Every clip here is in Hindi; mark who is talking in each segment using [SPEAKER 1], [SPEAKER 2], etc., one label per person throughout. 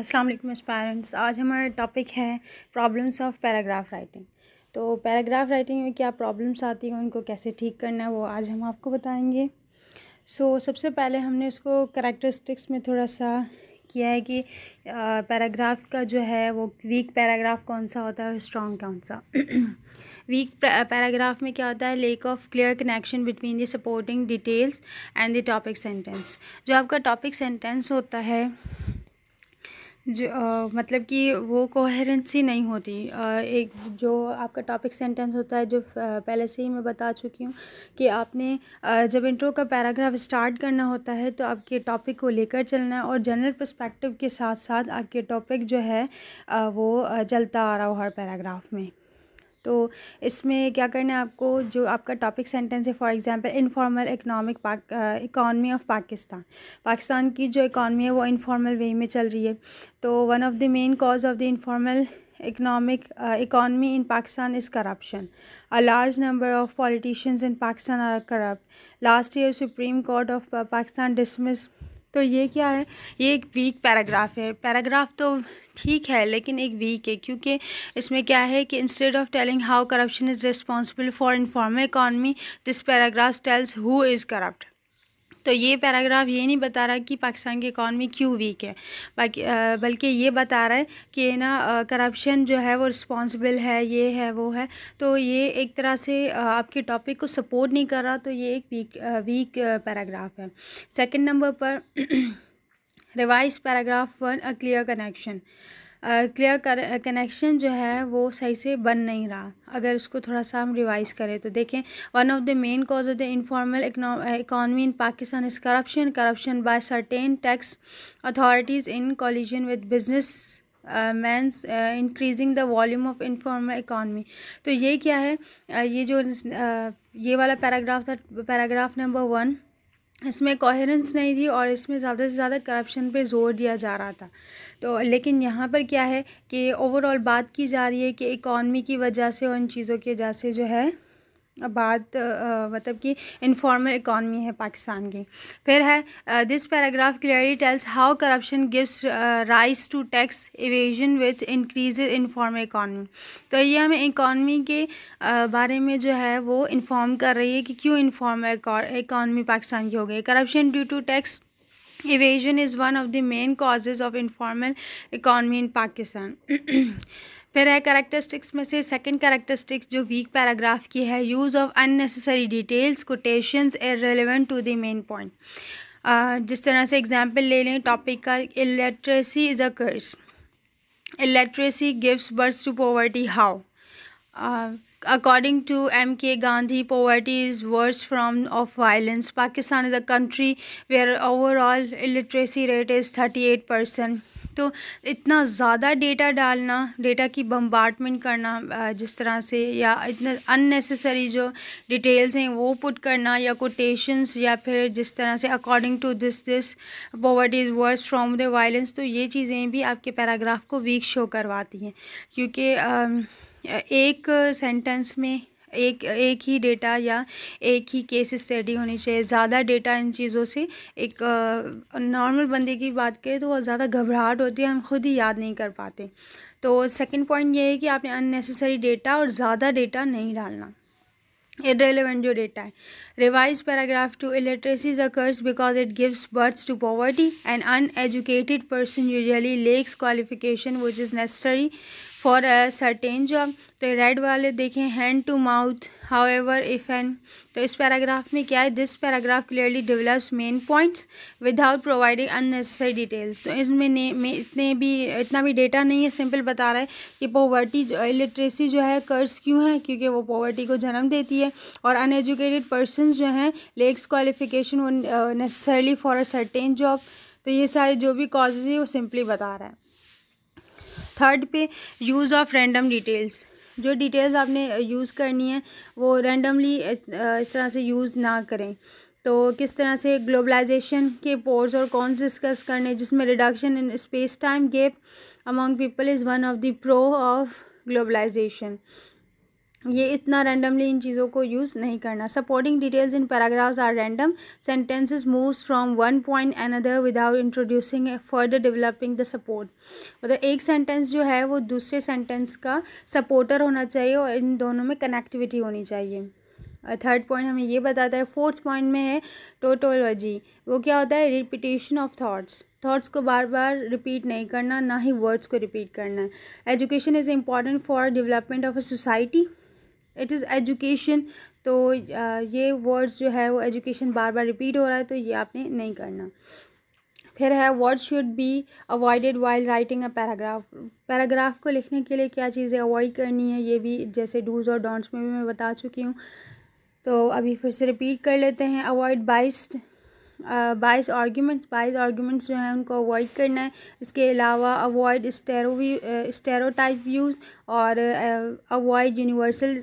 [SPEAKER 1] अस्सलाम वालेकुम पेरेंट्स आज हमारा टॉपिक है प्रॉब्लम्स ऑफ पैराग्राफ राइटिंग तो पैराग्राफ राइटिंग में क्या प्रॉब्लम्स आती हैं उनको कैसे ठीक करना है वो आज हम आपको बताएंगे सो so, सबसे पहले हमने उसको करेक्टरिस्टिक्स में थोड़ा सा किया है कि पैराग्राफ का जो है वो वीक पैराग्राफ कौन सा होता है स्ट्रॉन्ग कौन सा वीक पैराग्राफ में क्या होता है lack of clear connection between the supporting details and the topic sentence जो आपका टॉपिक सेंटेंस होता है जो आ, मतलब कि वो कोहरेंसी नहीं होती आ, एक जो आपका टॉपिक सेंटेंस होता है जो पहले से ही मैं बता चुकी हूँ कि आपने आ, जब इंट्रो का पैराग्राफ स्टार्ट करना होता है तो आपके टॉपिक को लेकर चलना है और जनरल पर्सपेक्टिव के साथ साथ आपके टॉपिक जो है आ, वो चलता आ रहा हो हर पैराग्राफ में तो इसमें क्या करना है आपको जो आपका टॉपिक सेंटेंस है for example informal economic economy of Pakistan Pakistan की जो इकॉनमी है वो इनफॉर्मल वे में चल रही है तो one of the main cause of the informal economic economy in Pakistan is corruption a large number of politicians in Pakistan are corrupt last year supreme court of Pakistan dismiss तो ये क्या है ये एक वीक पैराग्राफ है पैराग्राफ तो ठीक है लेकिन एक वीक है क्योंकि इसमें क्या है कि instead of telling how corruption is responsible for inform economy this paragraph tells who is corrupt तो ये पैराग्राफ ये नहीं बता रहा कि पाकिस्तान की इकॉनमी क्यों वीक है बाकी बल्कि ये बता रहा है कि ना करप्शन जो है वो रिस्पॉन्सिबल है ये है वो है तो ये एक तरह से आपके टॉपिक को सपोर्ट नहीं कर रहा तो ये एक वीक वीक पैराग्राफ है सेकेंड नंबर पर revise paragraph one a clear connection clear कर कनेक्शन जो है वो सही से बन नहीं रहा अगर उसको थोड़ा सा हम रिवाइज करें तो देखें one of the main cause of the informal economy in Pakistan is corruption corruption by certain tax authorities in collusion with business mans increasing the volume of informal economy तो ये क्या है uh, ये जो uh, ये वाला पैराग्राफ था पैराग्राफ नंबर वन इसमें कोहरेंस नहीं थी और इसमें ज़्यादा से ज़्यादा करप्शन पे जोर दिया जा रहा था तो लेकिन यहाँ पर क्या है कि ओवरऑल बात की जा रही है कि इकॉनमी की वजह से और इन चीज़ों की वजह से जो है बात मतलब कि इनफॉर्मल इकॉनमी है पाकिस्तान की फिर है this paragraph clearly tells how corruption gives rise to tax evasion with increase informal economy तो ये हमें इकॉनमी के बारे में जो है वो इन्फॉर्म कर रही है कि क्यों इनफॉर्मल इकॉनमी पाकिस्तान की हो गई corruption due to tax evasion is one of the main causes of informal economy in Pakistan फिर है कैरेक्टरिस्टिक्स में से सेकंड कैरेक्टरिस्टिक्स जो वीक पैराग्राफ की है use of unnecessary details quotations are relevant to the main point जिस तरह से एग्जांपल ले लें टॉपिक का illiteracy is a curse illiteracy gives birth to poverty how according के Gandhi mk is worse form of violence Pakistan is a country where overall where rate is thirty eight percent तो इतना ज़्यादा डेटा डालना डेटा की बम्बार्टमेंट करना जिस तरह से या इतना अननेसेसरी जो डिटेल्स हैं वो पुट करना या कोटेशंस या फिर जिस तरह से according to this this poverty is worse from the violence तो ये चीज़ें भी आपके पैराग्राफ को वीक शो करवाती हैं क्योंकि एक सेंटेंस में एक एक ही डेटा या एक ही केस स्टडी होनी चाहिए ज़्यादा डेटा इन चीज़ों से एक नॉर्मल बंदे की बात करें तो वह ज़्यादा घबराहट होती है हम खुद ही याद नहीं कर पाते तो सेकंड पॉइंट ये है कि आपने अननेसेसरी डेटा और ज़्यादा डेटा नहीं डालना इरेलीवेंट जो डेटा है revise paragraph to illiteracies occurs because it gives birth to poverty and an person usually lacks qualification which is necessary for a certain job तो रेड वाले देखें hand to mouth however if an तो इस पैराग्राफ में क्या है this paragraph clearly develops main points without providing unnecessary details तो इसमें ने में इतने भी इतना भी डेटा नहीं है सिंपल बता रहा है कि पॉवर्टी लिटरेसी जो है कर्ज क्यों है क्योंकि वो पॉवर्टी को जन्म देती है और अनएजुकेटेड पर्सन जो हैं lacks qualification necessarily for a certain job तो ये सारे जो भी कॉजेज़ है वो सिंपली बता रहा है थर्ड पे यूज़ ऑफ रैंडम डिटेल्स जो डिटेल्स आपने यूज़ uh, करनी है वो रैंडमली uh, इस तरह से यूज़ ना करें तो किस तरह से ग्लोबलाइजेशन के पोर्स और कौन से डिस्कस करने जिसमें reduction in space time gap among people is one of the pro of globalization ये इतना रैंडमली इन चीज़ों को यूज़ नहीं करना supporting details in paragraphs are random sentences moves from one point another without introducing further developing the support मतलब एक सेंटेंस जो है वो दूसरे सेंटेंस का सपोर्टर होना चाहिए और इन दोनों में कनेक्टिविटी होनी चाहिए थर्ड पॉइंट हमें ये बताता है फोर्थ पॉइंट में है टोटोलॉजी वो क्या होता है रिपीटेशन ऑफ थाट्स थाट्स को बार बार रिपीट नहीं करना ना ही वर्ड्स को रिपीट करना education is important for development of a society it is education तो ये वर्ड्स जो है वो एजुकेशन बार बार रिपीट हो रहा है तो ये आपने नहीं करना फिर है word should be avoided while writing a paragraph paragraph को लिखने के लिए क्या चीज़ें अवॉइड करनी है ये भी जैसे डूज और डोंट्स में भी मैं बता चुकी हूँ तो अभी फिर से रिपीट कर लेते हैं avoid biased bias arguments bias arguments जो हैं उनको अवॉइड करना है इसके अलावा अवॉइड स्टेरो स्टेरोटाइप व्यूज़ और अवॉइड यूनिवर्सल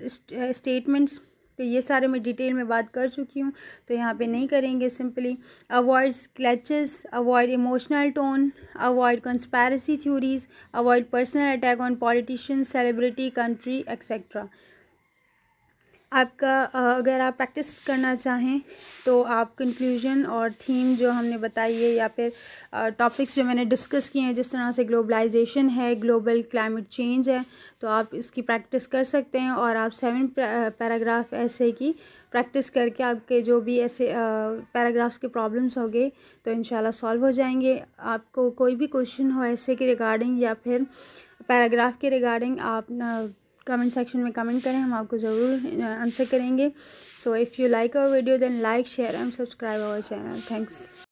[SPEAKER 1] स्टेटमेंट्स तो ये सारे मैं डिटेल में बात कर चुकी हूँ तो यहाँ पे नहीं करेंगे simply avoid clichés avoid emotional tone avoid conspiracy theories avoid personal attack on politicians celebrity country etcetera आपका अगर आप प्रैक्टिस करना चाहें तो आप कंक्लूजन और थीम जो हमने बताई है या फिर टॉपिक्स जो मैंने डिस्कस किए हैं जिस तरह से ग्लोबलाइजेशन है ग्लोबल क्लाइमेट चेंज है तो आप इसकी प्रैक्टिस कर सकते हैं और आप सेवन पैराग्राफ ऐसे की प्रैक्टिस करके आपके जो भी ऐसे पैराग्राफ्स के प्रॉब्लम्स हो गए तो इन सॉल्व हो जाएंगे आपको कोई भी क्वेश्चन हो ऐसे के रिगार्डिंग या फिर पैराग्राफ के रिगार्डिंग आप कमेंट सेक्शन में कमेंट करें हम आपको ज़रूर आंसर करेंगे so if you like our video then like share and subscribe our channel thanks